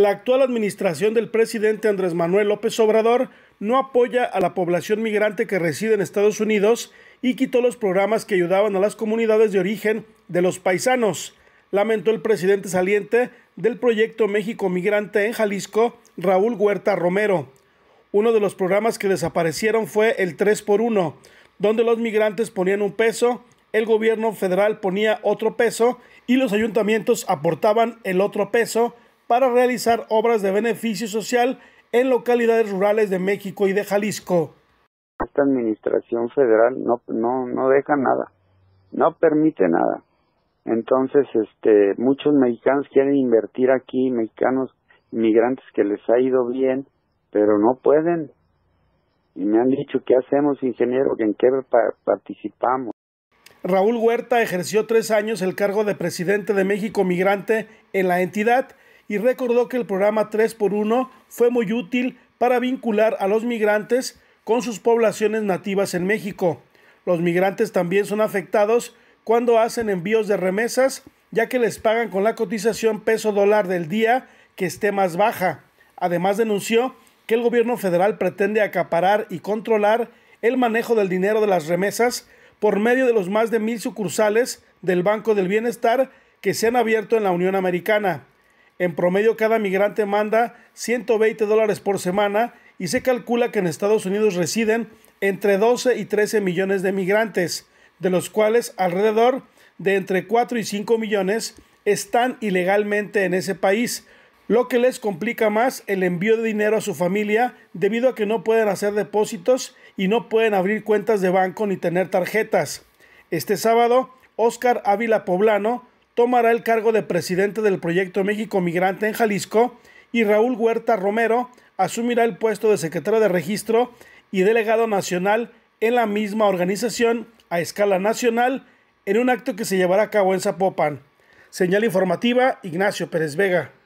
la actual administración del presidente Andrés Manuel López Obrador no apoya a la población migrante que reside en Estados Unidos y quitó los programas que ayudaban a las comunidades de origen de los paisanos, lamentó el presidente saliente del proyecto México Migrante en Jalisco, Raúl Huerta Romero. Uno de los programas que desaparecieron fue el 3 por 1, donde los migrantes ponían un peso, el gobierno federal ponía otro peso y los ayuntamientos aportaban el otro peso para realizar obras de beneficio social en localidades rurales de México y de Jalisco. Esta administración federal no, no, no deja nada, no permite nada. Entonces, este, muchos mexicanos quieren invertir aquí, mexicanos migrantes que les ha ido bien, pero no pueden. Y me han dicho, ¿qué hacemos, ingeniero? ¿En qué participamos? Raúl Huerta ejerció tres años el cargo de presidente de México Migrante en la entidad y recordó que el programa 3x1 fue muy útil para vincular a los migrantes con sus poblaciones nativas en México. Los migrantes también son afectados cuando hacen envíos de remesas, ya que les pagan con la cotización peso dólar del día que esté más baja. Además denunció que el gobierno federal pretende acaparar y controlar el manejo del dinero de las remesas por medio de los más de mil sucursales del Banco del Bienestar que se han abierto en la Unión Americana. En promedio, cada migrante manda 120 dólares por semana y se calcula que en Estados Unidos residen entre 12 y 13 millones de migrantes, de los cuales alrededor de entre 4 y 5 millones están ilegalmente en ese país, lo que les complica más el envío de dinero a su familia debido a que no pueden hacer depósitos y no pueden abrir cuentas de banco ni tener tarjetas. Este sábado, Oscar Ávila Poblano, tomará el cargo de presidente del Proyecto México Migrante en Jalisco y Raúl Huerta Romero asumirá el puesto de secretario de registro y delegado nacional en la misma organización a escala nacional en un acto que se llevará a cabo en Zapopan. Señal informativa, Ignacio Pérez Vega.